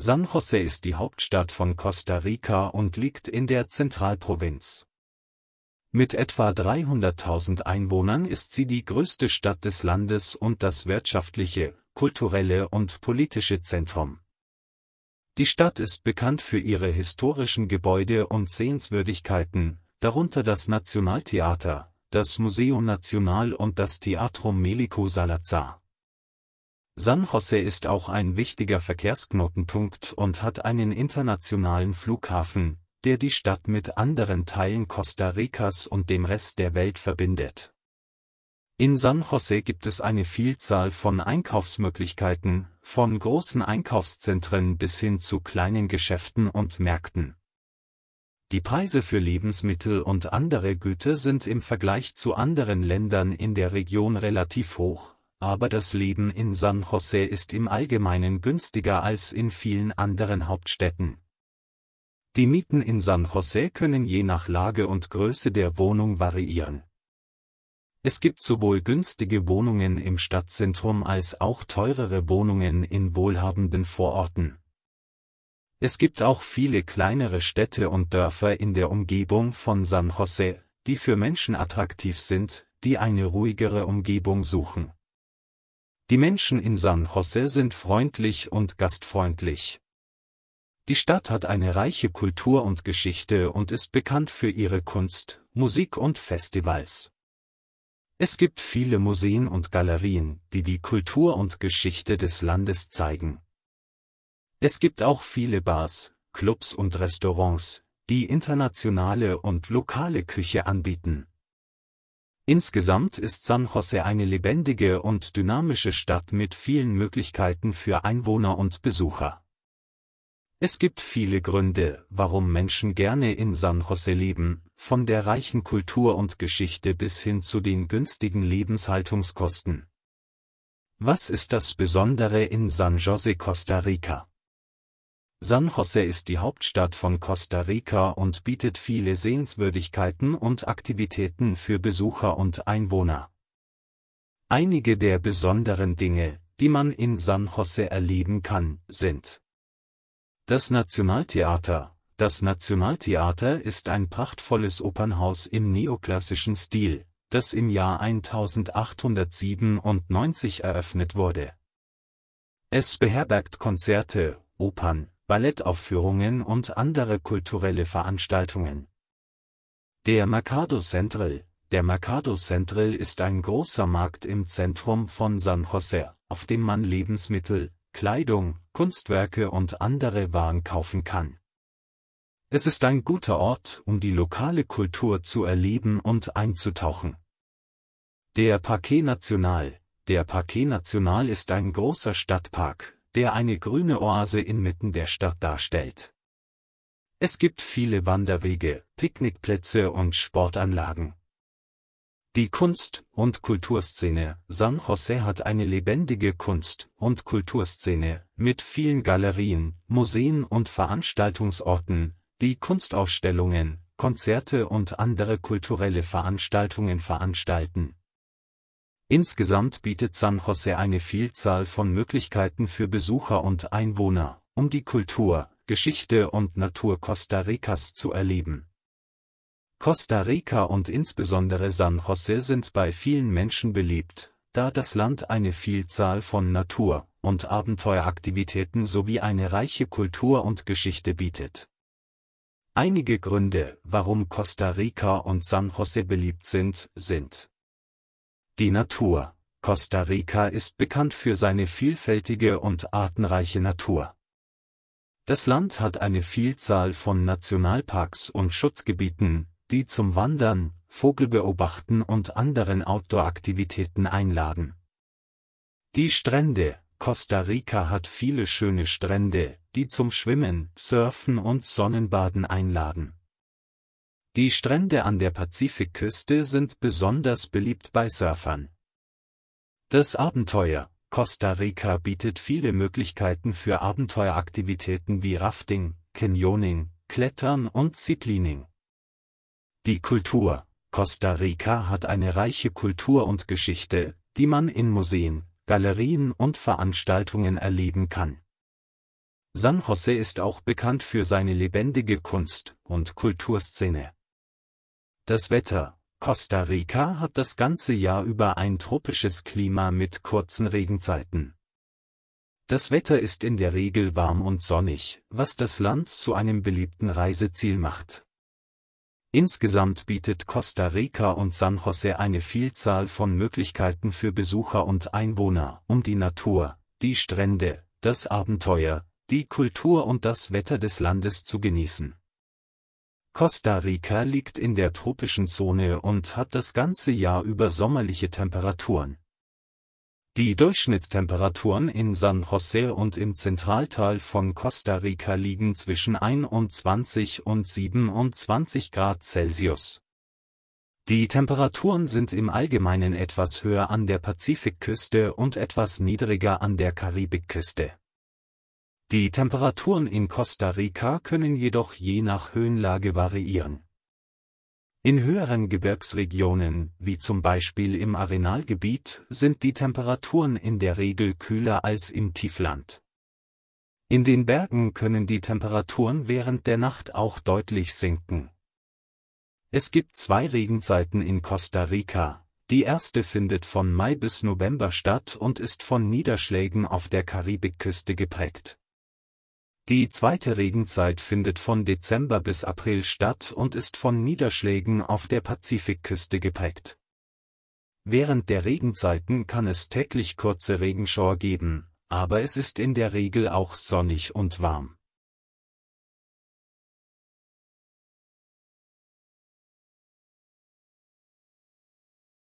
San Jose ist die Hauptstadt von Costa Rica und liegt in der Zentralprovinz. Mit etwa 300.000 Einwohnern ist sie die größte Stadt des Landes und das wirtschaftliche, kulturelle und politische Zentrum. Die Stadt ist bekannt für ihre historischen Gebäude und Sehenswürdigkeiten, darunter das Nationaltheater, das Museo Nacional und das Teatro Melico Salazar. San Jose ist auch ein wichtiger Verkehrsknotenpunkt und hat einen internationalen Flughafen, der die Stadt mit anderen Teilen Costa Ricas und dem Rest der Welt verbindet. In San Jose gibt es eine Vielzahl von Einkaufsmöglichkeiten, von großen Einkaufszentren bis hin zu kleinen Geschäften und Märkten. Die Preise für Lebensmittel und andere Güter sind im Vergleich zu anderen Ländern in der Region relativ hoch aber das Leben in San Jose ist im Allgemeinen günstiger als in vielen anderen Hauptstädten. Die Mieten in San Jose können je nach Lage und Größe der Wohnung variieren. Es gibt sowohl günstige Wohnungen im Stadtzentrum als auch teurere Wohnungen in wohlhabenden Vororten. Es gibt auch viele kleinere Städte und Dörfer in der Umgebung von San Jose, die für Menschen attraktiv sind, die eine ruhigere Umgebung suchen. Die Menschen in San Jose sind freundlich und gastfreundlich. Die Stadt hat eine reiche Kultur und Geschichte und ist bekannt für ihre Kunst, Musik und Festivals. Es gibt viele Museen und Galerien, die die Kultur und Geschichte des Landes zeigen. Es gibt auch viele Bars, Clubs und Restaurants, die internationale und lokale Küche anbieten. Insgesamt ist San Jose eine lebendige und dynamische Stadt mit vielen Möglichkeiten für Einwohner und Besucher. Es gibt viele Gründe, warum Menschen gerne in San Jose leben, von der reichen Kultur und Geschichte bis hin zu den günstigen Lebenshaltungskosten. Was ist das Besondere in San Jose Costa Rica? San Jose ist die Hauptstadt von Costa Rica und bietet viele Sehenswürdigkeiten und Aktivitäten für Besucher und Einwohner. Einige der besonderen Dinge, die man in San Jose erleben kann, sind das Nationaltheater. Das Nationaltheater ist ein prachtvolles Opernhaus im neoklassischen Stil, das im Jahr 1897 eröffnet wurde. Es beherbergt Konzerte, Opern, Ballettaufführungen und andere kulturelle Veranstaltungen. Der Mercado Central Der Mercado Central ist ein großer Markt im Zentrum von San Jose, auf dem man Lebensmittel, Kleidung, Kunstwerke und andere Waren kaufen kann. Es ist ein guter Ort, um die lokale Kultur zu erleben und einzutauchen. Der Parque National Der Parque National ist ein großer Stadtpark, der eine grüne Oase inmitten der Stadt darstellt. Es gibt viele Wanderwege, Picknickplätze und Sportanlagen. Die Kunst- und Kulturszene San Jose hat eine lebendige Kunst- und Kulturszene mit vielen Galerien, Museen und Veranstaltungsorten, die Kunstausstellungen, Konzerte und andere kulturelle Veranstaltungen veranstalten. Insgesamt bietet San Jose eine Vielzahl von Möglichkeiten für Besucher und Einwohner, um die Kultur, Geschichte und Natur Costa Ricas zu erleben. Costa Rica und insbesondere San Jose sind bei vielen Menschen beliebt, da das Land eine Vielzahl von Natur- und Abenteueraktivitäten sowie eine reiche Kultur und Geschichte bietet. Einige Gründe, warum Costa Rica und San Jose beliebt sind, sind die Natur. Costa Rica ist bekannt für seine vielfältige und artenreiche Natur. Das Land hat eine Vielzahl von Nationalparks und Schutzgebieten, die zum Wandern, Vogelbeobachten und anderen Outdoor-Aktivitäten einladen. Die Strände. Costa Rica hat viele schöne Strände, die zum Schwimmen, Surfen und Sonnenbaden einladen. Die Strände an der Pazifikküste sind besonders beliebt bei Surfern. Das Abenteuer Costa Rica bietet viele Möglichkeiten für Abenteueraktivitäten wie Rafting, Canyoning, Klettern und Zitlining. Die Kultur Costa Rica hat eine reiche Kultur und Geschichte, die man in Museen, Galerien und Veranstaltungen erleben kann. San Jose ist auch bekannt für seine lebendige Kunst- und Kulturszene. Das Wetter. Costa Rica hat das ganze Jahr über ein tropisches Klima mit kurzen Regenzeiten. Das Wetter ist in der Regel warm und sonnig, was das Land zu einem beliebten Reiseziel macht. Insgesamt bietet Costa Rica und San Jose eine Vielzahl von Möglichkeiten für Besucher und Einwohner, um die Natur, die Strände, das Abenteuer, die Kultur und das Wetter des Landes zu genießen. Costa Rica liegt in der tropischen Zone und hat das ganze Jahr über sommerliche Temperaturen. Die Durchschnittstemperaturen in San José und im Zentraltal von Costa Rica liegen zwischen 21 und 27 Grad Celsius. Die Temperaturen sind im Allgemeinen etwas höher an der Pazifikküste und etwas niedriger an der Karibikküste die Temperaturen in Costa Rica können jedoch je nach Höhenlage variieren. In höheren Gebirgsregionen, wie zum Beispiel im Arenalgebiet, sind die Temperaturen in der Regel kühler als im Tiefland. In den Bergen können die Temperaturen während der Nacht auch deutlich sinken. Es gibt zwei Regenzeiten in Costa Rica. Die erste findet von Mai bis November statt und ist von Niederschlägen auf der Karibikküste geprägt. Die zweite Regenzeit findet von Dezember bis April statt und ist von Niederschlägen auf der Pazifikküste geprägt. Während der Regenzeiten kann es täglich kurze Regenschauer geben, aber es ist in der Regel auch sonnig und warm